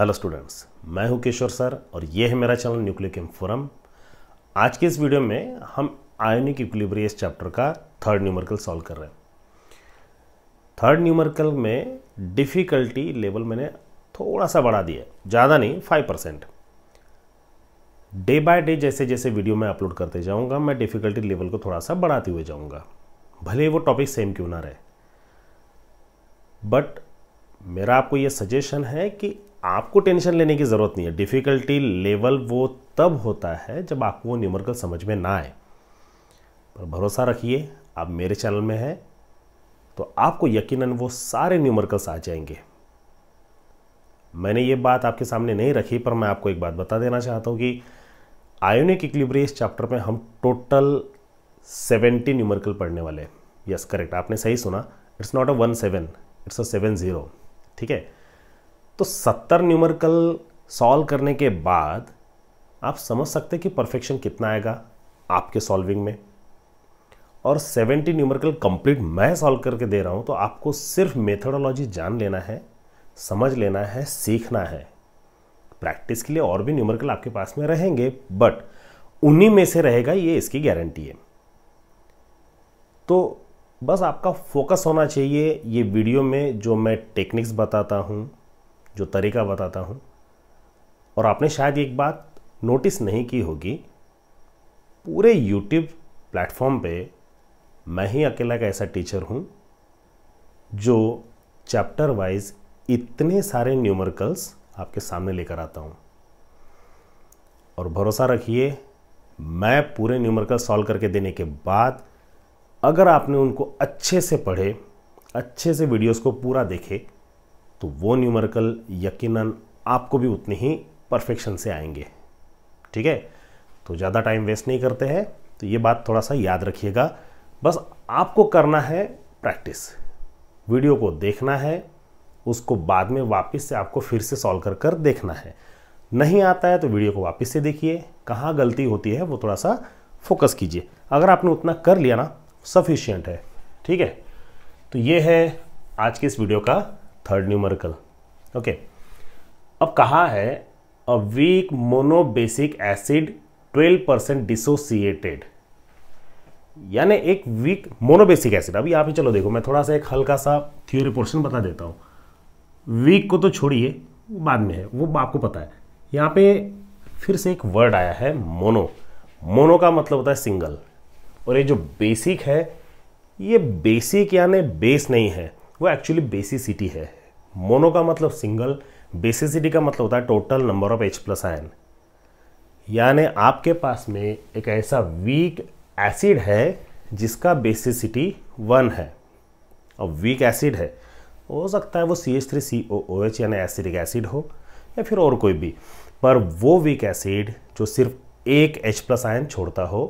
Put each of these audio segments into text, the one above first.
Hello students मैं हूं किशोर sir और ये है मेरा चैनल न्यूक्लियम फोरम आज के इस वीडियो में हम आयोनिक इक्विलिब्रियस चैप्टर का थर्ड न्यूमरिकल सॉल्व कर रहे हैं थर्ड न्यूमरिकल में डिफ़िकल्टी लेवल मैंने थोड़ा सा बढ़ा दिया ज़्यादा नहीं five percent day by day जैसे जैसे वीडियो मैं अपलोड करते जाऊँगा मैं डिफ़िकल्टी लेवल को थोड़ा सा बढ़ाते हुए जाऊँगा भले वो टॉपिक सेम क्यों ना रहे बट मेरा आपको ये सजेशन है कि आपको टेंशन लेने की ज़रूरत नहीं है डिफ़िकल्टी लेवल वो तब होता है जब आपको वो न्यूमरिकल समझ में ना आए पर भरोसा रखिए आप मेरे चैनल में हैं तो आपको यकीनन वो सारे न्यूमरिकल्स आ जाएंगे मैंने ये बात आपके सामने नहीं रखी पर मैं आपको एक बात बता देना चाहता हूँ कि आयोनिक इक्लिब्री इस चैप्टर में हम टोटल सेवेंटी न्यूमरिकल पढ़ने वाले हैं यस करेक्ट आपने सही सुना it's not a one seven it's a seven zero ठीक है तो सत्तर न्यूमरिकल सॉल्व करने के बाद आप समझ सकते कि परफेक्शन कितना आएगा आपके सॉल्विंग में और 70 न्यूमरिकल कंप्लीट मैं सॉल्व करके दे रहा हूं तो आपको सिर्फ मेथडोलॉजी जान लेना है समझ लेना है सीखना है प्रैक्टिस के लिए और भी न्यूमरिकल आपके पास में रहेंगे बट उन्हीं में से रहेगा ये इसकी गारंटी है तो बस आपका फोकस होना चाहिए ये वीडियो में जो मैं टेक्निक्स बताता हूँ जो तरीका बताता हूँ और आपने शायद एक बात नोटिस नहीं की होगी पूरे यूट्यूब प्लेटफॉर्म पे मैं ही अकेला का ऐसा टीचर हूँ जो चैप्टर वाइज इतने सारे न्यूमरिकल्स आपके सामने लेकर आता हूँ और भरोसा रखिए मैं पूरे न्यूमरिकल सॉल्व करके देने के बाद अगर आपने उनको अच्छे से पढ़े अच्छे से वीडियोस को पूरा देखे तो वो न्यूमरिकल यकीनन आपको भी उतने ही परफेक्शन से आएंगे ठीक है तो ज़्यादा टाइम वेस्ट नहीं करते हैं तो ये बात थोड़ा सा याद रखिएगा बस आपको करना है प्रैक्टिस वीडियो को देखना है उसको बाद में वापस से आपको फिर से सॉल्व कर कर देखना है नहीं आता है तो वीडियो को वापस से देखिए कहाँ गलती होती है वो थोड़ा सा फोकस कीजिए अगर आपने उतना कर लिया ना सफिशियंट है ठीक है तो ये है आज के इस वीडियो का थर्ड न्यूमरिकल ओके अब कहा है a weak monobasic acid 12 percent dissociated यानी एक वीक मोनोबेसिक एसिड अब यहाँ पे चलो देखो मैं थोड़ा सा एक हल्का सा थ्योरी पोर्शन बता देता हूँ वीक को तो छोड़िए बाद में है वो आपको पता है यहाँ पे फिर से एक वर्ड आया है मोनो मोनो का मतलब होता है सिंगल और ये जो बेसिक है ये बेसिक यानी बेस नहीं है वो एक्चुअली बेसिसिटी है मोनो का मतलब सिंगल बेसिसिटी का मतलब होता है total number of H plus ion यानी आपके पास में एक ऐसा वीक एसिड है जिसका बेसिसिटी वन है और वीक एसिड है हो सकता है वो C H three C O O H यानी एसिडिक एसिड हो या फिर और कोई भी पर वो वीक एसिड जो सिर्फ एक एच प्लस आयन छोड़ता हो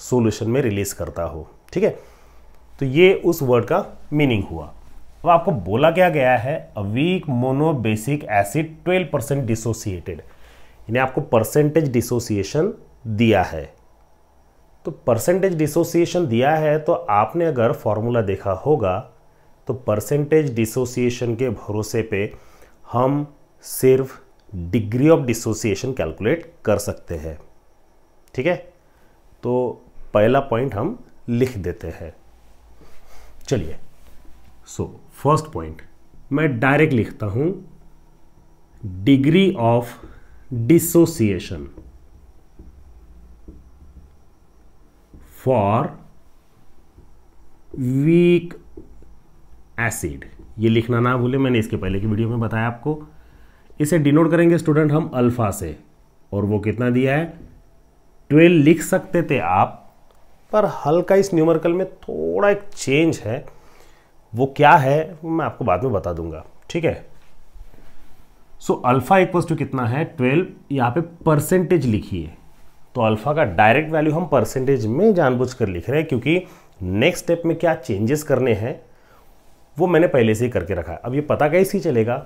सॉल्यूशन में रिलीज़ करता हो ठीक है तो ये उस वर्ड का मीनिंग हुआ अब आपको बोला क्या गया है a weak mono basic acid 12 percent dissociated यानी आपको परसेंटेज डिसोसिएशन दिया है तो परसेंटेज डिसोसिएशन दिया है तो आपने अगर फॉर्मूला देखा होगा तो परसेंटेज डिसोसिएशन के भरोसे पे हम सिर्फ डिग्री ऑफ डिसोसिएशन कैलकुलेट कर सकते हैं ठीक है तो पहला पॉइंट हम लिख देते हैं चलिए सो फर्स्ट पॉइंट मैं डायरेक्ट लिखता हूं degree of dissociation for weak acid ये लिखना ना भूले मैंने इसके पहले की वीडियो में बताया आपको इसे डिनोट करेंगे स्टूडेंट हम अल्फा से और वो कितना दिया है ट्वेल्व लिख सकते थे आप पर हल्का इस न्यूमरिकल में थोड़ा एक चेंज है वो क्या है मैं आपको बाद में बता दूंगा ठीक है सो अल्फ़ा इक्वल्स टू कितना है ट्वेल्व यहाँ पे परसेंटेज लिखिए तो अल्फ़ा का डायरेक्ट वैल्यू हम परसेंटेज में जानबूझ कर लिख रहे हैं क्योंकि नेक्स्ट स्टेप में क्या चेंजेस करने हैं वो मैंने पहले से ही करके रखा है अब ये पता कैसे ही चलेगा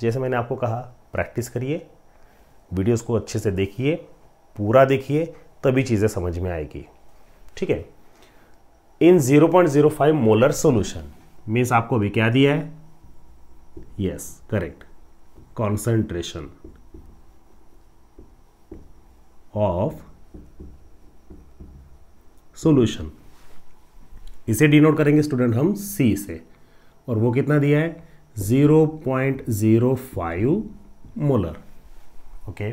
जैसे मैंने आपको कहा प्रैक्टिस करिए वीडियोस को अच्छे से देखिए पूरा देखिए तभी चीज़ें समझ में आएगी ठीक है इन 0.05 मोलर सॉल्यूशन मीन्स आपको भी क्या दिया है yes correct concentration of solution इसे डिनोट करेंगे स्टूडेंट हम सी से और वो कितना दिया है 0.05 molar okay okay.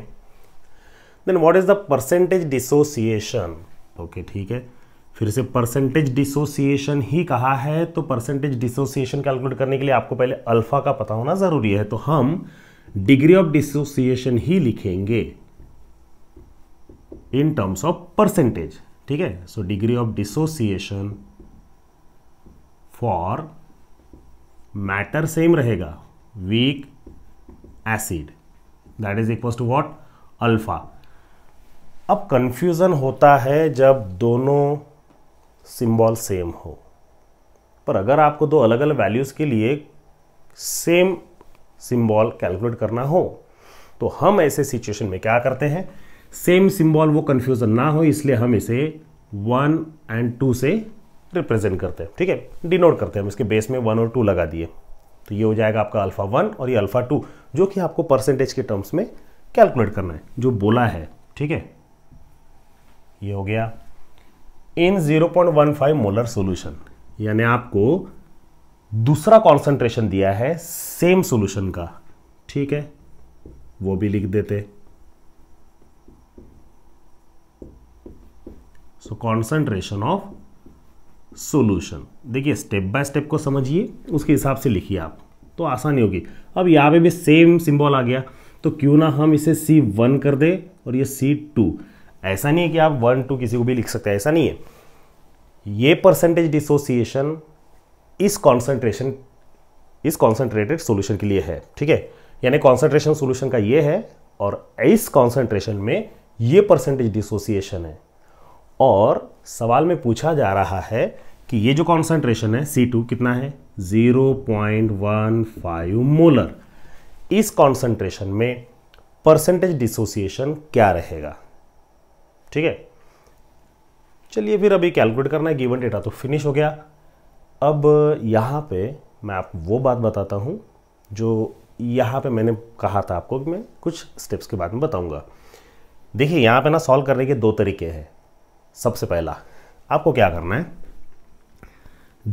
Then what is the percentage dissociation okay ठीक है फिर से परसेंटेज डिसोसिएशन ही कहा है तो परसेंटेज डिसोसिएशन कैलकुलेट करने के लिए आपको पहले अल्फा का पता होना ज़रूरी है तो हम डिग्री ऑफ डिसोसिएशन ही लिखेंगे इन टर्म्स ऑफ परसेंटेज ठीक है so degree of dissociation for matter same रहेगा weak acid that is equal to what alpha अब कन्फ्यूज़न होता है जब दोनों सिंबल सेम हो पर अगर आपको दो अलग अलग वैल्यूज़ के लिए सेम सिंबल कैलकुलेट करना हो तो हम ऐसे सिचुएशन में क्या करते हैं सेम सिंबल वो कन्फ्यूज़न ना हो इसलिए हम इसे वन एंड टू से रिप्रेजेंट करते हैं ठीक है डिनोट करते हैं हम इसके बेस में वन और टू लगा दिए तो ये हो जाएगा आपका अल्फ़ा वन और ये अल्फ़ा टू जो कि आपको परसेंटेज के टर्म्स में कैलकुलेट करना है जो बोला है ठीक है ये हो गया इन 0.15 मोलर सॉल्यूशन यानी आपको दूसरा कॉन्सेंट्रेशन दिया है सेम सॉल्यूशन का ठीक है वो भी लिख देते सो कॉन्सेंट्रेशन ऑफ सॉल्यूशन देखिए स्टेप बाय स्टेप को समझिए उसके हिसाब से लिखिए आप तो आसानी होगी अब यहां पे भी सेम सिंबल आ गया तो क्यों ना हम इसे C1 कर दे और ये C2 ऐसा नहीं है कि आप वन टू किसी को भी लिख सकते हैं ऐसा नहीं है ये परसेंटेज डिसोसिएशन इस कॉन्सेंट्रेशन इस कॉन्सेंट्रेटेड सोल्यूशन के लिए है ठीक है यानी कॉन्सेंट्रेशन सोल्यूशन का ये है और इस कॉन्सेंट्रेशन में ये परसेंटेज डिसोसिएशन है और सवाल में पूछा जा रहा है कि ये जो कॉन्सेंट्रेशन है C2 कितना है 0.15 मोलर इस कॉन्सेंट्रेशन में परसेंटेज डिसोसिएशन क्या रहेगा ठीक है चलिए फिर अभी कैलकुलेट करना है गिवन डेटा तो फिनिश हो गया अब यहाँ पे मैं आप वो बात बताता हूँ जो यहाँ पे मैंने कहा था आपको कि मैं कुछ स्टेप्स के बाद में बताऊँगा देखिए यहाँ पे ना सॉल्व करने के दो तरीके हैं सबसे पहला आपको क्या करना है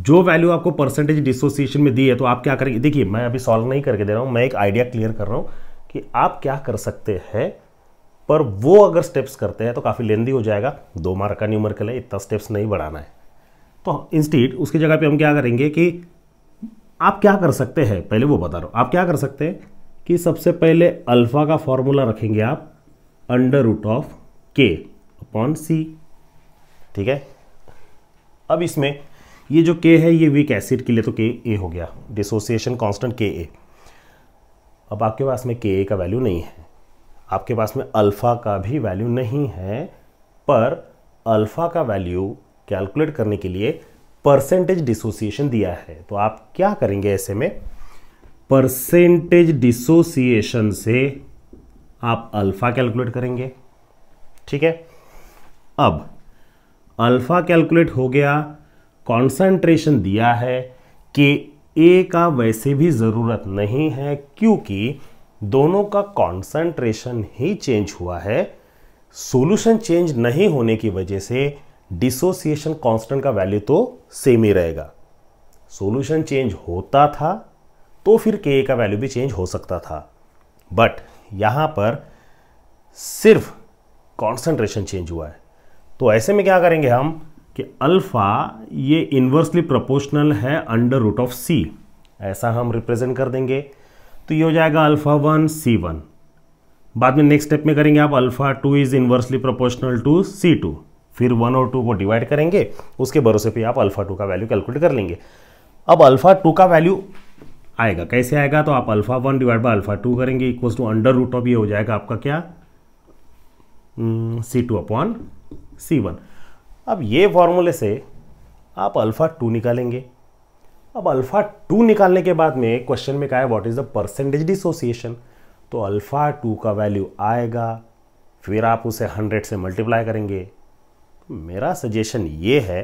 जो वैल्यू आपको परसेंटेज डिसोसिएशन में दी है तो आप क्या करेंगे देखिए मैं अभी सॉल्व नहीं करके दे रहा हूँ मैं एक आइडिया क्लियर कर रहा हूँ कि आप क्या कर सकते हैं पर वो अगर स्टेप्स करते हैं तो काफ़ी लेंदी हो जाएगा दो मार्क का के लिए इतना स्टेप्स नहीं बढ़ाना है तो इंस्टीट उसकी जगह पे हम क्या करेंगे कि आप क्या कर सकते हैं पहले वो बता रहा हूँ आप क्या कर सकते हैं कि सबसे पहले अल्फ़ा का फॉर्मूला रखेंगे आप under root of K upon C ठीक है अब इसमें ये जो के है ये वीक एसिड के लिए तो के ए हो गया डिसोसिएशन कॉन्स्टेंट के ए अब आपके पास में के ए का वैल्यू नहीं है आपके पास में अल्फ़ा का भी वैल्यू नहीं है पर अल्फ़ा का वैल्यू कैलकुलेट करने के लिए परसेंटेज डिसोसिएशन दिया है तो आप क्या करेंगे ऐसे में परसेंटेज डिसोसिएशन से आप अल्फ़ा कैलकुलेट करेंगे ठीक है अब अल्फ़ा कैलकुलेट हो गया कॉन्सेंट्रेशन दिया है कि ए का वैसे भी ज़रूरत नहीं है क्योंकि दोनों का कॉन्सेंट्रेशन ही चेंज हुआ है सॉल्यूशन चेंज नहीं होने की वजह से डिसोसिएशन कांस्टेंट का वैल्यू तो सेम ही रहेगा सॉल्यूशन चेंज होता था तो फिर के का वैल्यू भी चेंज हो सकता था बट यहां पर सिर्फ कॉन्सेंट्रेशन चेंज हुआ है तो ऐसे में क्या करेंगे हम कि अल्फ़ा ये इन्वर्सली प्रोपोर्शनल है अंडर रूट ऑफ सी ऐसा हम रिप्रेजेंट कर देंगे तो ये हो जाएगा अल्फ़ा वन सी वन बाद में नेक्स्ट स्टेप में करेंगे आप alpha two is inversely proportional to C two फिर वन और टू को डिवाइड करेंगे उसके भरोसे पे आप अल्फ़ा टू का वैल्यू कैलकुलेट कर लेंगे अब अल्फ़ा टू का वैल्यू आएगा कैसे आएगा तो आप alpha one divide by alpha two करेंगे equal to under root of ये हो जाएगा आपका क्या C two upon C one अब ये फॉर्मूले से आप अल्फ़ा टू निकालेंगे अब अल्फ़ा टू निकालने के बाद में क्वेश्चन में कहा है what is the percentage dissociation तो अल्फ़ा टू का वैल्यू आएगा फिर आप उसे हंड्रेड से मल्टीप्लाई करेंगे तो मेरा सजेशन ये है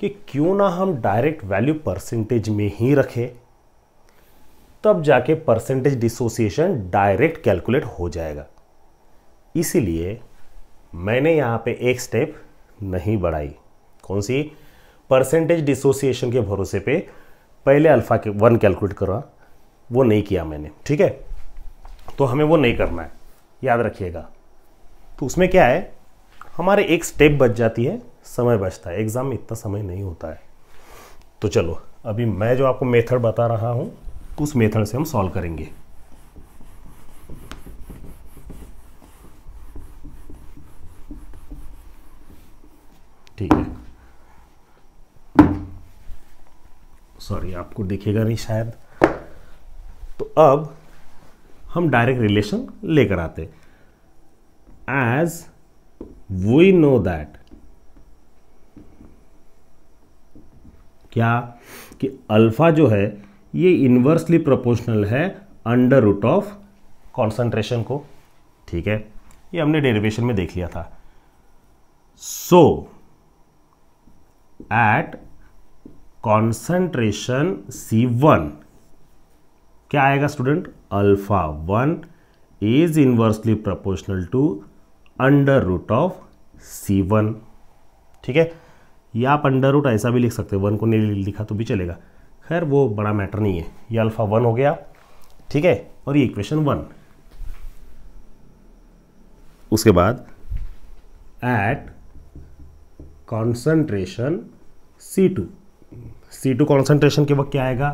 कि क्यों ना हम डायरेक्ट वैल्यू परसेंटेज में ही रखें तब जाके परसेंटेज डिसोसिएशन डायरेक्ट कैलकुलेट हो जाएगा इसीलिए मैंने यहाँ पे एक स्टेप नहीं बढ़ाई कौन सी परसेंटेज डिसोसिएशन के भरोसे पे पहले अल्फ़ा के वन कैलकुलेट करो वो नहीं किया मैंने ठीक है तो हमें वो नहीं करना है याद रखिएगा तो उसमें क्या है हमारे एक स्टेप बच जाती है समय बचता है एग्ज़ाम में इतना समय नहीं होता है तो चलो अभी मैं जो आपको मेथड बता रहा हूँ तो उस मेथड से हम सॉल्व करेंगे ठीक है सॉरी आपको दिखेगा नहीं शायद तो अब हम डायरेक्ट रिलेशन लेकर आते एज वी नो दैट क्या कि अल्फा जो है ये इन्वर्सली प्रोपोर्शनल है अंडर रूट ऑफ कॉन्सेंट्रेशन को ठीक है ये हमने डेरिवेशन में देख लिया था so at concentration C one क्या आएगा student alpha one is inversely proportional to under root of C one ठीक है या आप अंडर रूट ऐसा भी लिख सकते हो वन को नहीं लिखा तो भी चलेगा खैर वो बड़ा मैटर नहीं है ये अल्फा वन हो गया ठीक है और ये इक्वेशन वन उसके बाद at concentration C two C two concentration के वक्त क्या आएगा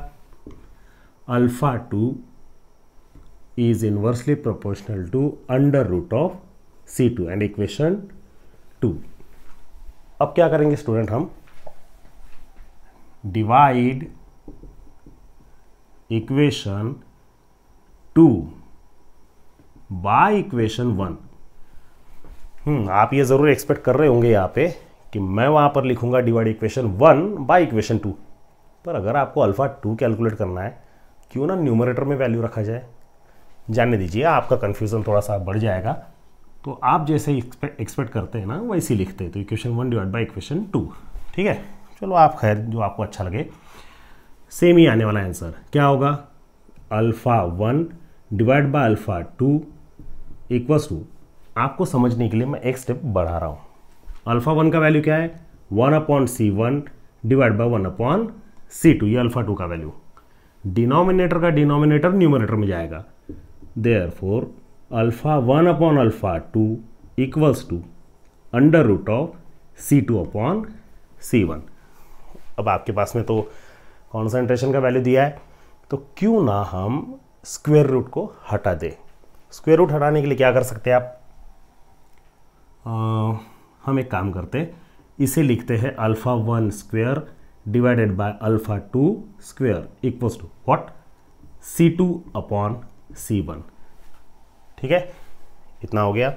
alpha two is inversely proportional to under root of C two and equation two अब क्या करेंगे स्टूडेंट हम divide equation two by equation one आप ये ज़रूर एक्सपेक्ट कर रहे होंगे यहां पे कि मैं वहां पर लिखूंगा divide equation one by equation two पर अगर आपको अल्फ़ा टू कैलकुलेट करना है क्यों ना न्यूमरेटर में वैल्यू रखा जाए जानने दीजिए आपका कन्फ्यूज़न थोड़ा सा बढ़ जाएगा तो आप जैसे एक्सपेक्ट करते हैं ना वैसे ही लिखते हैं तो equation one divide by equation two ठीक है चलो आप खैर जो आपको अच्छा लगे सेम ही आने वाला आंसर क्या होगा alpha one divide by alpha two equals to आपको समझने के लिए मैं एक स्टेप बढ़ा रहा हूँ अल्फ़ा वन का वैल्यू क्या है one upon C one divide by one upon C two ये अल्फ़ा टू का वैल्यू डिनोमिनेटर का डिनोमिनेटर न्यूमिनेटर में जाएगा therefore alpha one upon alpha two equals to under root of C two upon C one अब आपके पास में तो कॉन्सेंट्रेशन का वैल्यू दिया है तो क्यों ना हम स्क्वेयर रूट को हटा दें स्क्वेयर रूट हटाने के लिए क्या कर सकते हैं आप आ, हम एक काम करते हैं इसे लिखते हैं alpha one square divided by alpha 2 square equals to what C2 upon C1 ठीक है इतना हो गया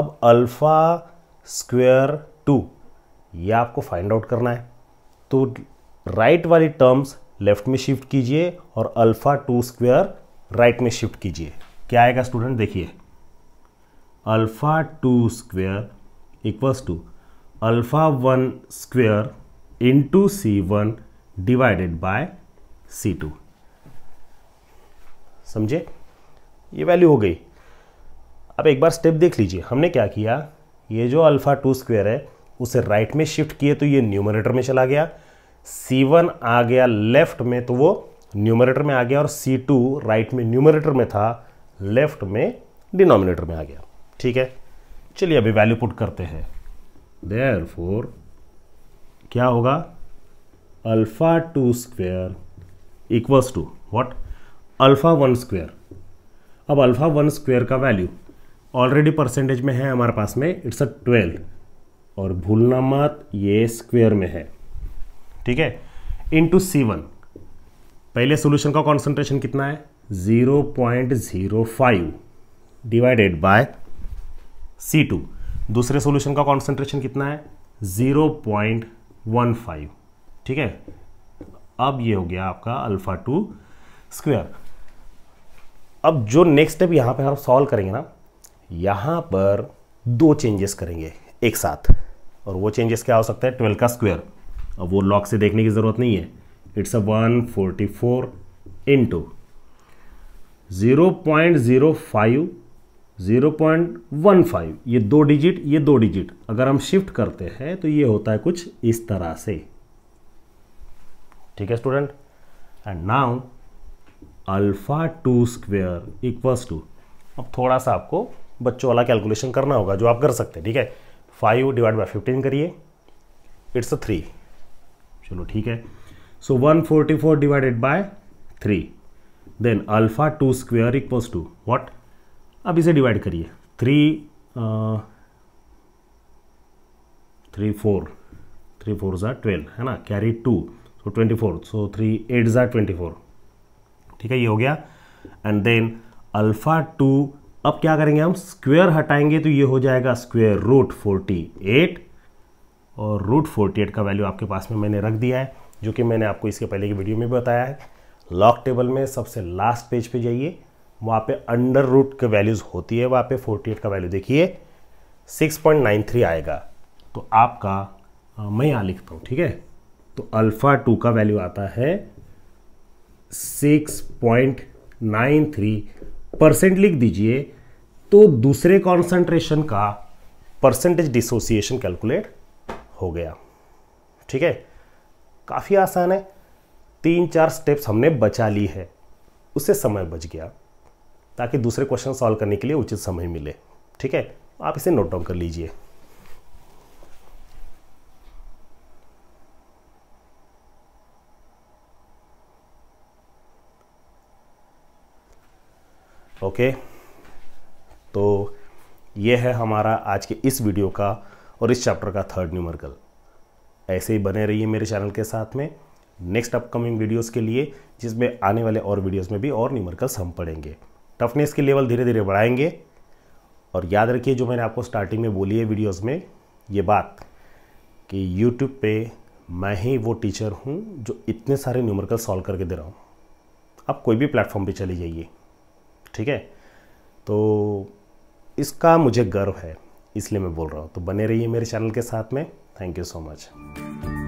अब अल्फा स्क्वेयर टू ये आपको फाइंड आउट करना है तो राइट वाली टर्म्स लेफ्ट में शिफ्ट कीजिए और अल्फा टू स्क्वेयर राइट में शिफ्ट कीजिए क्या आएगा स्टूडेंट देखिए alpha two square equals to alpha one square into C one divided by C two समझे ये वैल्यू हो गई अब एक बार स्टेप देख लीजिए हमने क्या किया ये जो अल्फ़ा टू स्क्वेयर है उसे राइट में शिफ्ट किए तो ये न्यूमरेटर में चला गया सी वन आ गया लेफ्ट में तो वो न्यूमरेटर में आ गया और सी टू राइट में न्यूमरेटर में था लेफ्ट में डिनोमिनेटर में आ गया ठीक है चलिए अभी वैल्यू पुट करते हैं देयर फोर क्या होगा alpha two square equals to what alpha one square अब अल्फ़ा वन स्क्वेयर का वैल्यू ऑलरेडी परसेंटेज में है हमारे पास में इट्स अ ट्वेल्व और भूलना मत ये स्क्वेयर में है ठीक है इन टू सी वन पहले सोल्यूशन का कॉन्सेंट्रेशन कितना है zero point zero five divided by C two दूसरे सोल्यूशन का कॉन्सेंट्रेशन कितना है ज़ीरो पॉइंट वन फाइव ठीक है अब ये हो गया आपका अल्फ़ा टू स्क्वेयर अब जो नेक्स्ट स्टेप यहां पे हम सॉल्व करेंगे ना यहां पर दो चेंजेस करेंगे एक साथ और वो चेंजेस क्या हो सकता है ट्वेल्व का स्क्वायर अब वो लॉक से देखने की ज़रूरत नहीं है it's a one forty four into zero point zero five 0.15 ये दो डिजिट ये दो डिजिट अगर हम शिफ्ट करते हैं तो ये होता है कुछ इस तरह से ठीक है student and now alpha two square equals to अब थोड़ा सा आपको बच्चों वाला कैलकुलेशन करना होगा जो आप कर सकते हैं ठीक है फाइव डिवाइड बाई फिफ्टीन करिए इट्स अ थ्री चलो ठीक है so one forty four divided by three then alpha two square equals to what अब इसे डिवाइड करिए three three four three four ज़ा ट्वेल्व है ना carry two so twenty four so three eight ज़ा ट्वेंटी फोर ठीक है ये हो गया एंड देन अल्फ़ा टू अब क्या करेंगे हम स्क्वेयर हटाएंगे तो ये हो जाएगा स्क्वेयर रूट फोर्टी एट और रूट फोर्टी एट का वैल्यू आपके पास में मैंने रख दिया है जो कि मैंने आपको इसके पहले की वीडियो में भी बताया है लॉक टेबल में सबसे लास्ट पेज पे जाइए वहाँ पे अंडर रूट के वैल्यूज़ होती है वहाँ पे 48 का वैल्यू देखिए 6.93 आएगा तो आपका आ, मैं यहाँ लिखता हूँ ठीक है तो अल्फ़ा टू का वैल्यू आता है 6.93 परसेंट लिख दीजिए तो दूसरे कॉन्सेंट्रेशन का परसेंटेज डिसोसिएशन कैलकुलेट हो गया ठीक है काफ़ी आसान है तीन चार स्टेप्स हमने बचा ली है उससे समय बच गया ताकि दूसरे क्वेश्चन सॉल्व करने के लिए उचित समय मिले ठीक है आप इसे नोट डाउन कर लीजिए ओके तो यह है हमारा आज के इस वीडियो का और इस चैप्टर का थर्ड न्यूमरिकल ऐसे ही बने रहिए मेरे चैनल के साथ में नेक्स्ट अपकमिंग वीडियोस के लिए जिसमें आने वाले और वीडियोस में भी और न्यूमरिकल्स हम पढ़ेंगे टफनेस के लेवल धीरे धीरे बढ़ाएंगे और याद रखिए जो मैंने आपको स्टार्टिंग में बोली है वीडियोस में ये बात कि यूट्यूब पे मैं ही वो टीचर हूँ जो इतने सारे न्यूमरिकल सॉल्व करके दे रहा हूँ आप कोई भी प्लेटफॉर्म पे चले जाइए ठीक है तो इसका मुझे गर्व है इसलिए मैं बोल रहा हूँ तो बने रहिए मेरे चैनल के साथ में थैंक यू सो मच